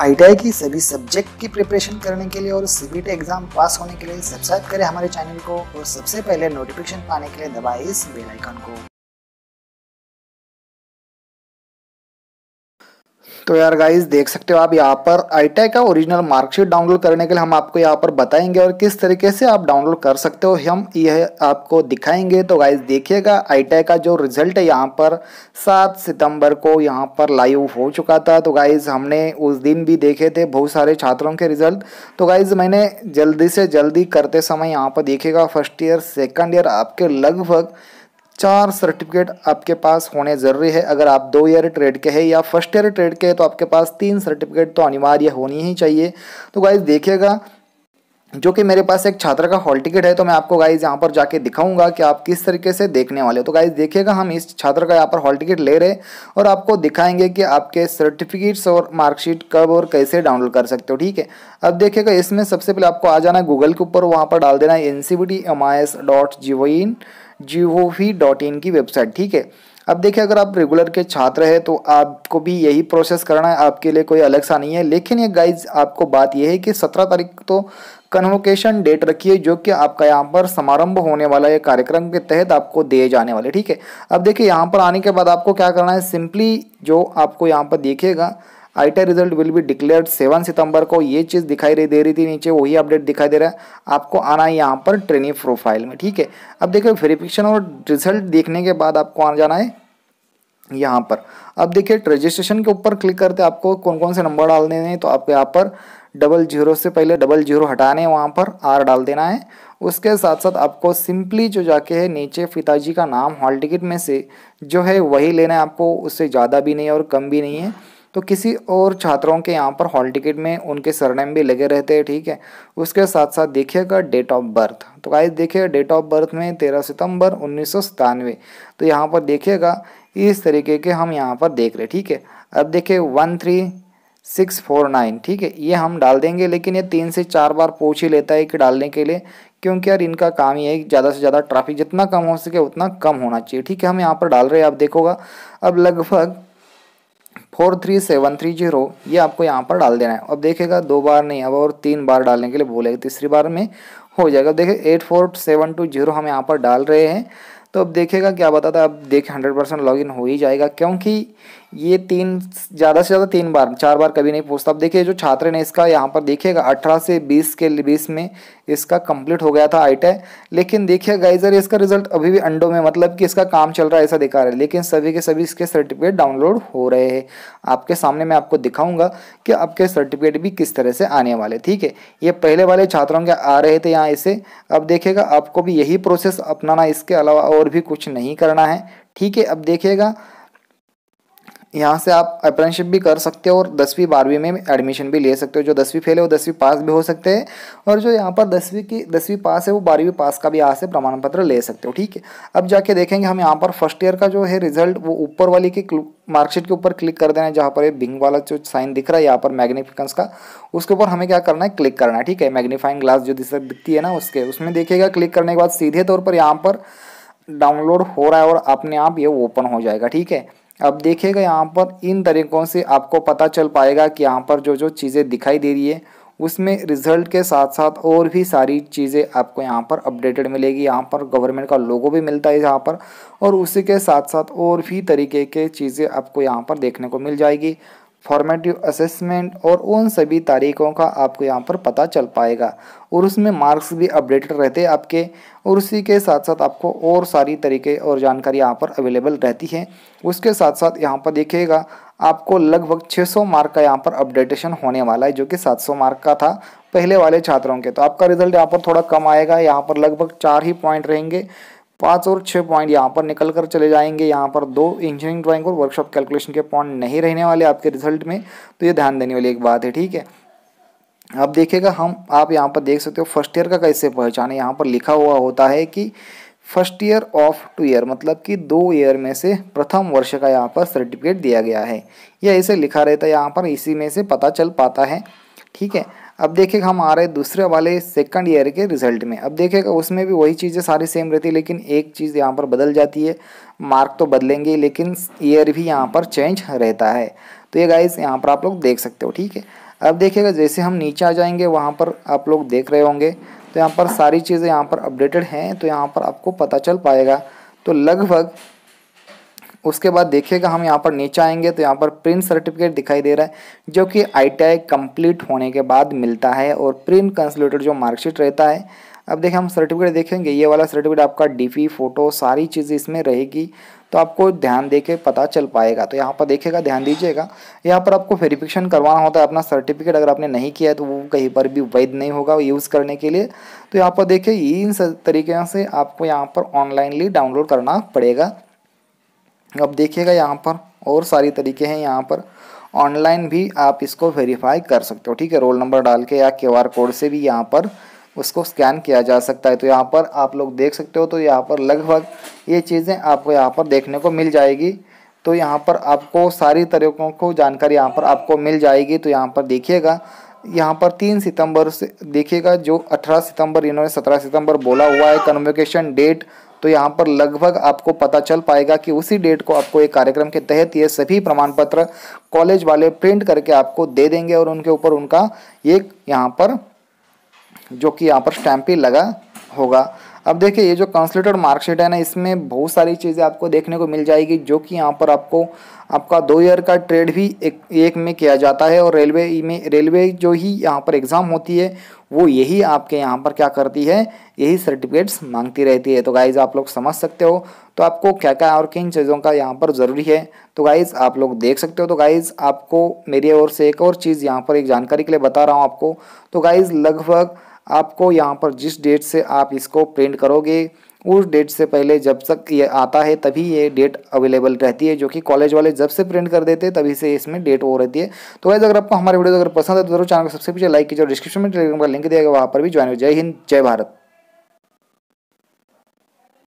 आई की सभी सब्जेक्ट की प्रिपरेशन करने के लिए और सीबीटी एग्जाम पास होने के लिए सब्सक्राइब करें हमारे चैनल को और सबसे पहले नोटिफिकेशन पाने के लिए दबाए इस बेल आइकन को तो यार गाइस देख सकते हो आप यहाँ पर आई e का ओरिजिनल मार्कशीट डाउनलोड करने के लिए हम आपको यहाँ पर बताएंगे और किस तरीके से आप डाउनलोड कर सकते हो हम यह आपको दिखाएंगे तो गाइस देखिएगा आई e का जो रिजल्ट है यहाँ पर सात सितंबर को यहाँ पर लाइव हो चुका था तो गाइज हमने उस दिन भी देखे थे बहुत सारे छात्रों के रिजल्ट तो गाइज मैंने जल्दी से जल्दी करते समय यहाँ पर देखेगा फर्स्ट ईयर सेकेंड ईयर आपके लगभग चार सर्टिफिकेट आपके पास होने ज़रूरी है अगर आप दो ईयर ट्रेड के हैं या फर्स्ट ईयर ट्रेड के हैं तो आपके पास तीन सर्टिफिकेट तो अनिवार्य होनी ही चाहिए तो गाइज देखिएगा जो कि मेरे पास एक छात्र का हॉल टिकट है तो मैं आपको गाइज यहाँ पर जाके दिखाऊंगा कि आप किस तरीके से देखने वाले हो तो गाइज देखिएगा हम इस छात्र का यहाँ पर हॉल टिकट ले रहे और आपको दिखाएंगे कि आपके सर्टिफिकेट्स और मार्कशीट कब और कैसे डाउनलोड कर सकते हो ठीक है अब देखिएगा इसमें सबसे पहले आपको आ जाना है गूगल के ऊपर वहाँ पर डाल देना है N C B T M I S dot G O in G O V dot in की वेबसाइट ठीक है अब देखिए अगर आप रेगुलर के छात्र हैं तो आपको भी यही प्रोसेस करना है आपके लिए कोई अलग सा नहीं है लेकिन ये गाइज आपको बात यह है कि सत्रह तारीख तो कन्वोकेशन डेट रखिए जो कि आपका यहाँ पर समारंभ होने वाला है कार्यक्रम के तहत आपको दिए जाने वाले ठीक है अब देखिए यहाँ पर आने के बाद आपको क्या करना है सिंपली जो आपको यहाँ पर देखिएगा I result will be declared seven सितंबर को ये चीज़ दिखाई दे रही थी नीचे वही अपडेट दिखाई दे रहा है आपको आना है यहाँ पर ट्रेनिंग प्रोफाइल में ठीक है अब देखिए वेरिफिकेशन और रिजल्ट देखने के बाद आपको आना जाना है यहाँ पर अब देखिए रजिस्ट्रेशन के ऊपर क्लिक करते आपको कौन कौन से नंबर डाल देने हैं तो आपको यहाँ पर डबल जीरो से पहले डबल जीरो हटाने हैं वहाँ पर आर डाल देना है उसके साथ साथ आपको सिंपली जो जाके है नीचे पिताजी का नाम हॉल टिकट में से जो है वही लेना है आपको उससे ज़्यादा भी नहीं है और कम भी नहीं है तो किसी और छात्रों के यहाँ पर हॉल टिकट में उनके सरनेम भी लगे रहते हैं ठीक है उसके साथ साथ देखिएगा डेट ऑफ बर्थ तो गाइस देखिए डेट ऑफ बर्थ में तेरह सितंबर उन्नीस तो यहाँ पर देखिएगा इस तरीके के हम यहाँ पर देख रहे ठीक है अब देखिए one three six four nine ठीक है ये हम डाल देंगे लेकिन ये तीन से चार बार पूछ ही लेता है कि डालने के लिए क्योंकि यार इनका काम ही है ज़्यादा से ज़्यादा ट्रैफिक जितना कम हो सके उतना कम होना चाहिए ठीक है हम यहाँ पर डाल रहे हैं आप देखोगा अब लगभग four three seven three zero ये आपको यहाँ पर डाल देना है अब देखेगा दो बार नहीं अब और तीन बार डालने के लिए बोलेगा तीसरी बार में हो जाएगा देखिए eight four seven two zero हम यहाँ पर डाल रहे हैं तो अब देखेगा क्या बताता है अब देख हंड्रेड परसेंट लॉग हो ही जाएगा क्योंकि ये तीन ज़्यादा से ज़्यादा तीन बार चार बार कभी नहीं पूछता अब देखिए जो छात्र ने इसका यहाँ पर देखिएगा अठारह से बीस के बीस में इसका कंप्लीट हो गया था आई e, लेकिन देखिए गाइजर इसका रिजल्ट अभी भी अंडों में मतलब कि इसका काम चल रहा है ऐसा दिखा रहा है लेकिन सभी के सभी इसके सर्टिफिकेट डाउनलोड हो रहे हैं आपके सामने मैं आपको दिखाऊंगा कि आपके सर्टिफिकेट भी किस तरह से आने वाले ठीक है ये पहले वाले छात्रों के आ रहे थे यहाँ इसे अब देखेगा आपको भी यही प्रोसेस अपनाना इसके अलावा और भी कुछ नहीं करना है ठीक है अब देखिएगा यहाँ से आप अप्रेंटिसशिप भी कर सकते हो और दसवीं बारहवीं में एडमिशन भी ले सकते हो जो दसवीं फेल है वो दसवीं पास भी हो सकते हैं और जो यहाँ पर दसवीं की दसवीं पास है वो बारहवीं पास का भी यहाँ से प्रमाण पत्र ले सकते हो ठीक है अब जाके देखेंगे हम यहाँ पर फर्स्ट ईयर का जो है रिजल्ट वो ऊपर वाली की मार्कशीट के ऊपर क्लिक कर देना है जहाँ पर ये बिंग वाला जो साइन दिख रहा है यहाँ पर मैग्नीफिकेंस का उसके ऊपर हमें क्या करना है क्लिक करना है ठीक है मैग्नीफाइंग ग्लास जो दिखती है ना उसके उसमें देखिएगा क्लिक करने के बाद सीधे तौर पर यहाँ पर डाउनलोड हो रहा है और अपने आप ये ओपन हो जाएगा ठीक है अब देखिएगा यहाँ पर इन तरीक़ों से आपको पता चल पाएगा कि यहाँ पर जो जो चीज़ें दिखाई दे रही है उसमें रिजल्ट के साथ साथ और भी सारी चीज़ें आपको यहाँ पर अपडेटेड मिलेगी यहाँ पर गवर्नमेंट का लोगो भी मिलता है यहाँ पर और उसी के साथ साथ और भी तरीके के चीज़ें आपको यहाँ पर देखने को मिल जाएगी फॉर्मेटिव असेसमेंट और उन सभी तारीखों का आपको यहाँ पर पता चल पाएगा और उसमें मार्क्स भी अपडेटेड रहते हैं आपके और उसी के साथ साथ आपको और सारी तरीके और जानकारी यहाँ पर अवेलेबल रहती है उसके साथ साथ यहाँ पर देखिएगा आपको लगभग 600 मार्क का यहाँ पर अपडेटेशन होने वाला है जो कि 700 मार्क का था पहले वाले छात्रों के तो आपका रिजल्ट यहाँ पर थोड़ा कम आएगा यहाँ पर लगभग चार ही पॉइंट रहेंगे पाँच और छः पॉइंट यहाँ पर निकल कर चले जाएंगे यहाँ पर दो इंजीनियरिंग ड्राइंग और वर्कशॉप कैलकुलेशन के पॉइंट नहीं रहने वाले आपके रिजल्ट में तो ये ध्यान देने वाली एक बात है ठीक है अब देखिएगा हम आप यहाँ पर देख सकते हो फर्स्ट ईयर का कैसे पहचान है यहाँ पर लिखा हुआ होता है कि first year of two year मतलब कि दो ईयर में से प्रथम वर्ष का यहाँ पर सर्टिफिकेट दिया गया है यह इसे लिखा रहता है यहाँ पर इसी में से पता चल पाता है ठीक है अब देखिएगा हम आ रहे दूसरे वाले सेकंड ईयर के रिजल्ट में अब देखिएगा उसमें भी वही चीज़ें सारी सेम रहती है लेकिन एक चीज़ यहाँ पर बदल जाती है मार्क तो बदलेंगे लेकिन ईयर भी यहाँ पर चेंज रहता है तो ये गाइज यहाँ पर आप लोग देख सकते हो ठीक है अब देखिएगा जैसे हम नीचे आ जाएंगे वहाँ पर आप लोग देख रहे होंगे तो यहाँ पर सारी चीज़ें यहाँ पर अपडेटेड हैं तो यहाँ पर आपको पता चल पाएगा तो लगभग उसके बाद देखिएगा हम यहाँ पर नीचे आएंगे तो यहाँ पर प्रिंट सर्टिफिकेट दिखाई दे रहा है जो कि आई कंप्लीट होने के बाद मिलता है और प्रिंट कंसुलेटेड जो मार्कशीट रहता है अब देखें हम सर्टिफिकेट देखेंगे ये वाला सर्टिफिकेट आपका पी फोटो सारी चीज़ें इसमें रहेगी तो आपको ध्यान दे के पता चल पाएगा तो यहाँ पर देखेगा ध्यान दीजिएगा यहाँ पर आपको वेरिफिकेशन करवाना होता है अपना सर्टिफिकेट अगर आपने नहीं किया है तो वो कहीं पर भी वैध नहीं होगा यूज़ करने के लिए तो यहाँ पर देखिए इन तरीके से आपको यहाँ पर ऑनलाइनली डाउनलोड करना पड़ेगा अब देखिएगा यहाँ पर और सारी तरीके हैं यहाँ पर ऑनलाइन भी आप इसको वेरीफाई कर सकते हो ठीक है रोल नंबर डाल के या क्यू कोड से भी यहाँ पर उसको स्कैन किया जा सकता है तो यहाँ पर आप लोग देख सकते हो तो यहाँ पर लगभग ये चीज़ें आपको यहाँ पर देखने को मिल जाएगी तो यहाँ पर आपको सारी तरीकों को जानकारी यहाँ पर आपको मिल जाएगी तो यहाँ पर देखिएगा यहाँ पर तीन सितंबर से देखिएगा जो अठारह सितंबर इन्होंने सत्रह सितंबर बोला हुआ है कन्वोकेशन डेट तो यहाँ पर लगभग आपको पता चल पाएगा कि उसी डेट को आपको एक कार्यक्रम के तहत ये सभी प्रमाण पत्र कॉलेज वाले प्रिंट करके आपको दे देंगे और उनके ऊपर उनका एक यहाँ पर जो कि यहाँ पर स्टैम्प ही लगा होगा अब देखिए ये जो कंसलेटेड मार्कशीट है ना इसमें बहुत सारी चीज़ें आपको देखने को मिल जाएगी जो कि यहाँ पर आपको आपका दो ईयर का ट्रेड भी एक एक में किया जाता है और रेलवे में रेलवे जो ही यहाँ पर एग्ज़ाम होती है वो यही आपके यहाँ पर क्या करती है यही सर्टिफिकेट्स मांगती रहती है तो गाइज़ आप लोग समझ सकते हो तो आपको क्या क्या और किन चीज़ों का यहाँ पर ज़रूरी है तो गाइज़ आप लोग देख सकते हो तो गाइज़ आपको मेरी ओर से एक और चीज़ यहाँ पर एक जानकारी के लिए बता रहा हूँ आपको तो गाइज़ लगभग आपको यहाँ पर जिस डेट से आप इसको प्रिंट करोगे उस डेट से पहले जब तक ये आता है तभी ये डेट अवेलेबल रहती है जो कि कॉलेज वाले जब से प्रिंट कर देते हैं तभी से इसमें डेट वो रहती है तो वैसे अगर आपको हमारे वीडियो अगर पसंद है तो जरूर चैनल को सबसे पीछे लाइक कीजिए और डिस्क्रिप्शन में टेलीग्राम का लिंक दिया गया वहाँ पर भी ज्वाइन हो जय हिंद जय भारत